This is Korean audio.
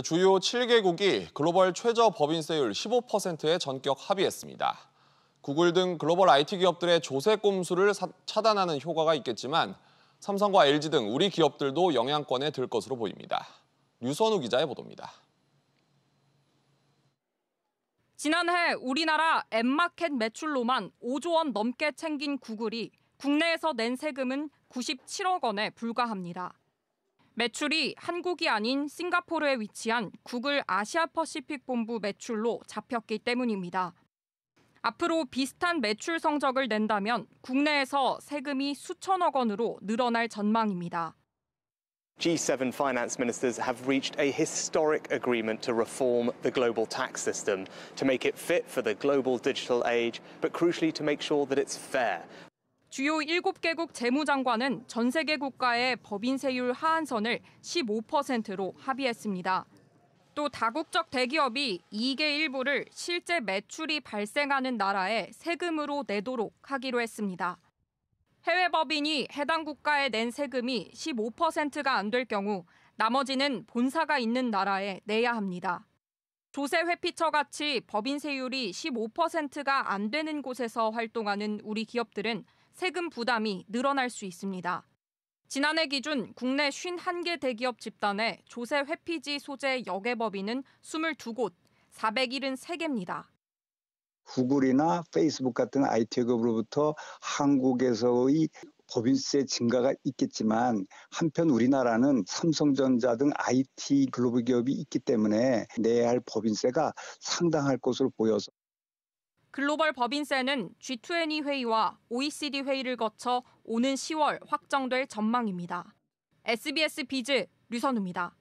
주요 7개국이 글로벌 최저 법인세율 15%에 전격 합의했습니다. 구글 등 글로벌 IT 기업들의 조세 꼼수를 사, 차단하는 효과가 있겠지만 삼성과 LG 등 우리 기업들도 영향권에 들 것으로 보입니다. 유선우 기자의 보도입니다. 지난해 우리나라 앱마켓 매출로만 5조 원 넘게 챙긴 구글이 국내에서 낸 세금은 97억 원에 불과합니다. 매출이 한국이 아닌 싱가포르에 위치한 구글 아시아 퍼시픽 본부 매출로 잡혔기 때문입니다. 앞으로 비슷한 매출 성적을 낸다면 국내에서 세금이 수천억 원으로 늘어날 전망입니다. G7 finance ministers have reached a historic agreement to reform the global tax system, to make it fit for the global digital age, but crucially to make sure that it's fair. 주요 7개국 재무장관은 전 세계 국가의 법인세율 하한선을 15%로 합의했습니다. 또 다국적 대기업이 이익의 일부를 실제 매출이 발생하는 나라에 세금으로 내도록 하기로 했습니다. 해외 법인이 해당 국가에 낸 세금이 15%가 안 될 경우 나머지는 본사가 있는 나라에 내야 합니다. 조세 회피처 같이 법인세율이 15%가 안 되는 곳에서 활동하는 우리 기업들은 세금 부담이 늘어날 수 있습니다. 지난해 기준 국내 51개 대기업 집단의 조세 회피지 소재 여개법인은 22곳, 473개입니다. 구글이나 페이스북 같은 IT 기업으로부터 한국에서의 법인세 증가가 있겠지만 한편 우리나라는 삼성전자 등 IT 글로벌 기업이 있기 때문에 내야 할 법인세가 상당할 것으로 보여서 글로벌 법인세는 G20 회의와 OECD 회의를 거쳐 오는 10월 확정될 전망입니다. SBS 비즈 류선우입니다.